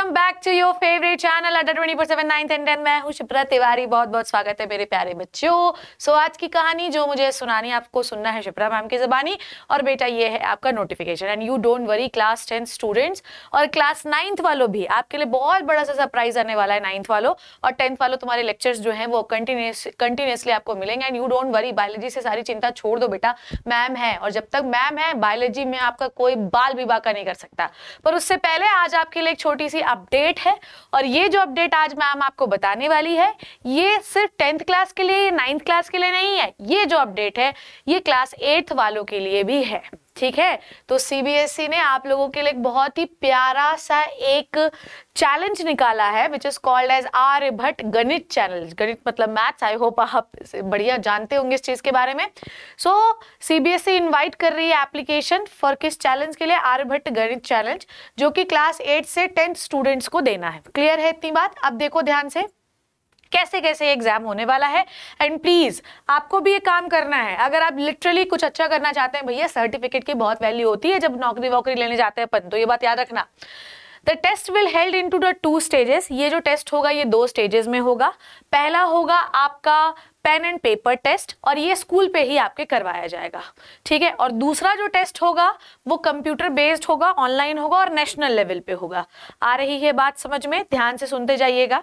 welcome back to your favourite channel Adda twenty four seven ninth and ten मैं हूँ शिप्रा तिवारी बहुत बहुत स्वागत है मेरे प्यारे बच्चों सो so, आज की कहानी जो मुझे सुनानी आपको सुनना है शिप्रा मैम की जबानी और बेटा ये है आपका notification and you don't worry class tenth students और क्लास नाइन्थ वालों भी आपके लिए बहुत बड़ा सा सरप्राइज आने वाला है नाइन्थ वालों और टेंथ वालों तुम्हारे लेक्चर्स जो है वो कंटिन्यूस कंटिन्यूसली आपको मिलेंगे and you don't worry biology से सारी चिंता छोड़ दो बेटा मैम है और जब तक मैम है बायोलॉजी में आपका कोई बाल विवाह का नहीं कर सकता पर उससे पहले आज आपके लिए एक छोटी सी अपडेट है और ये जो अपडेट आज मैम आपको बताने वाली है ये सिर्फ टेंथ क्लास के लिए नाइन्थ क्लास के लिए नहीं है ये जो अपडेट है ये क्लास एट्थ वालों के लिए भी है ठीक है तो सीबीएसई e ने आप लोगों के लिए बहुत ही प्यारा सा एक चैलेंज निकाला है which is called H R Bhatt Ganit challenge गणित मतलब मैथ्स आई होप आप बढ़िया जानते होंगे इस चीज के बारे में सो सीबीएसई इनवाइट कर रही है एप्लीकेशन फॉर किस चैलेंज के लिए आर्यभट्ट भट्ट गणित चैलेंज जो कि क्लास एट से टेंथ स्टूडेंट्स को देना है क्लियर है इतनी बात अब देखो ध्यान से कैसे कैसे एग्जाम होने वाला है एंड प्लीज़ आपको भी ये काम करना है अगर आप लिटरली कुछ अच्छा करना चाहते हैं भैया सर्टिफिकेट की बहुत वैल्यू होती है जब नौकरी वोकरी लेने जाते हैं अपन तो ये बात याद रखना the test will held in two the two stages ये जो टेस्ट होगा ये दो स्टेजेस में होगा पहला होगा आपका पेन एंड पेपर टेस्ट और ये स्कूल पे ही आपके करवाया जाएगा ठीक है और दूसरा जो टेस्ट होगा वो कंप्यूटर बेस्ड होगा ऑनलाइन होगा और नेशनल लेवल पे होगा आ रही है बात समझ में ध्यान से सुनते जाइएगा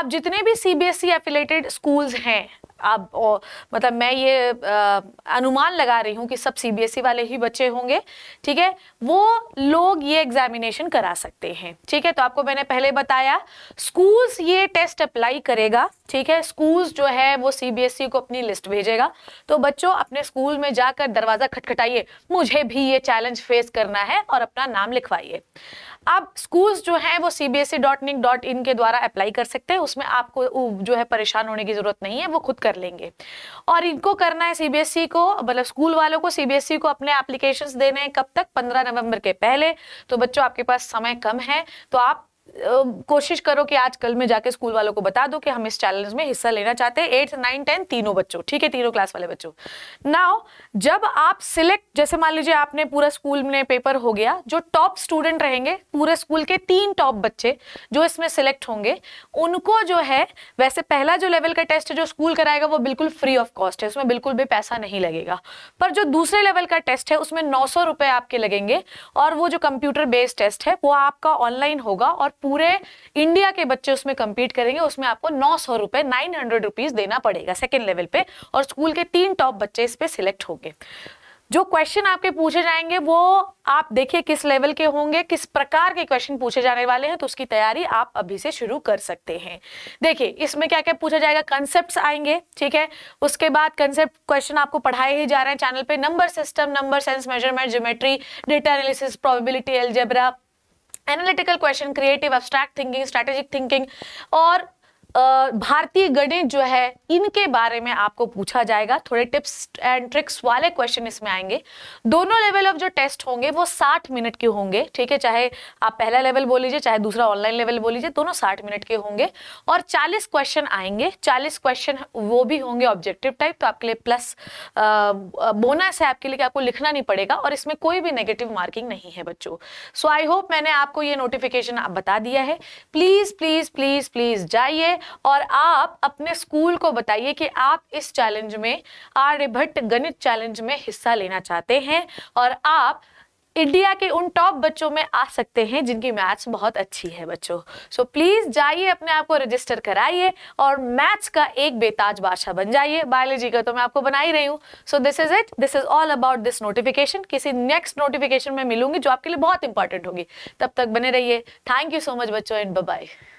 अब जितने भी सी सीबीएसई एफिलेटेड स्कूल्स हैं आप ओ, मतलब मैं ये आ, अनुमान लगा रही हूँ कि सब सीबीएसई e वाले ही बच्चे होंगे ठीक है वो लोग ये एग्जामिनेशन करा सकते हैं ठीक है तो आपको मैंने पहले बताया स्कूल्स ये टेस्ट अप्लाई करेगा ठीक है स्कूल्स जो है वो सीबीएसई e को अपनी लिस्ट भेजेगा तो बच्चों अपने स्कूल में जाकर दरवाज़ा खटखटाइए मुझे भी ये चैलेंज फेस करना है और अपना नाम लिखवाइए अब स्कूल्स जो हैं वो C B S E dot nic dot in के द्वारा अप्लाई कर सकते हैं उसमें आपको जो है परेशान होने की ज़रूरत नहीं है वो खुद कर लेंगे और इनको करना है सी बी एस ई को मतलब स्कूल वालों को सी बी एस ई को अपने एप्लीकेशन देने हैं कब तक पंद्रह नवंबर के पहले तो बच्चों आपके पास समय कम है तो आप कोशिश करो कि आज कल में जाके स्कूल वालों को बता दो कि हम इस चैलेंज में हिस्सा लेना चाहते हैं एट्थ नाइन टेन तीनों बच्चों ठीक है तीनों क्लास वाले बच्चों नाउ जब आप सिलेक्ट जैसे मान लीजिए आपने पूरा स्कूल में पेपर हो गया जो टॉप स्टूडेंट रहेंगे पूरे स्कूल के तीन टॉप बच्चे जो इसमें सिलेक्ट होंगे उनको जो है वैसे पहला जो लेवल का टेस्ट है जो स्कूल कराएगा वो बिल्कुल फ्री ऑफ कॉस्ट है उसमें बिल्कुल भी पैसा नहीं लगेगा पर जो दूसरे लेवल का टेस्ट है उसमें नौ सौ आपके लगेंगे और वो जो कंप्यूटर बेस्ड टेस्ट है वो आपका ऑनलाइन होगा और पूरे इंडिया के बच्चे उसमें कम्पीट करेंगे उसमें आपको नौ सौ रुपए नाइन हंड्रेड रुपीज देना पड़ेगा सेकेंड लेवल पे और स्कूल के तीन टॉप बच्चे इस पे सिलेक्ट होंगे जो क्वेश्चन आपके पूछे जाएंगे वो आप देखिए किस लेवल के होंगे किस प्रकार के क्वेश्चन पूछे जाने वाले हैं तो उसकी तैयारी आप अभी से शुरू कर सकते हैं देखिए इसमें क्या क्या पूछा जाएगा कंसेप्ट आएंगे ठीक है उसके बाद कंसेप्ट क्वेश्चन आपको पढ़ाए ही जा रहे हैं चैनल पे number system number sense measurement geometry data analysis probability algebra analytical question creative abstract thinking strategic thinking और भारतीय गणित जो है इनके बारे में आपको पूछा जाएगा थोड़े टिप्स एंड ट्रिक्स वाले क्वेश्चन इसमें आएंगे दोनों लेवल ऑफ जो टेस्ट होंगे वो 60 मिनट के होंगे ठीक है चाहे आप पहला लेवल बोल लीजिए चाहे दूसरा ऑनलाइन लेवल बोल लीजिए दोनों 60 मिनट के होंगे और 40 क्वेश्चन आएंगे 40 क्वेश्चन वो भी होंगे ऑब्जेक्टिव टाइप तो आपके लिए प्लस बोनस है आपके लिए कि आपको लिखना नहीं पड़ेगा और इसमें कोई भी नेगेटिव मार्किंग नहीं है बच्चों सो आई होप मैंने आपको ये नोटिफिकेशन बता दिया है प्लीज़ प्लीज़ प्लीज़ प्लीज़ जाइए और आप अपने स्कूल को बताइए कि आप इस चैलेंज में आर्यभट्ट गणित चैलेंज में हिस्सा लेना चाहते हैं और आप इंडिया के उन टॉप बच्चों में आ सकते हैं जिनकी मैथ्स बहुत अच्छी है बच्चों सो प्लीज़ जाइए अपने आप को रजिस्टर कराइए और मैथ्स का एक बेताज बादशाह बन जाइए बायोलॉजी का तो मैं आपको बना ही रही हूँ so this is it this is all about this notification किसी नेक्स्ट नोटिफिकेशन में मिलूंगी जो आपके लिए बहुत इंपॉर्टेंट होगी तब तक बने रहिए थैंक यू सो मच बच्चों एंड बाय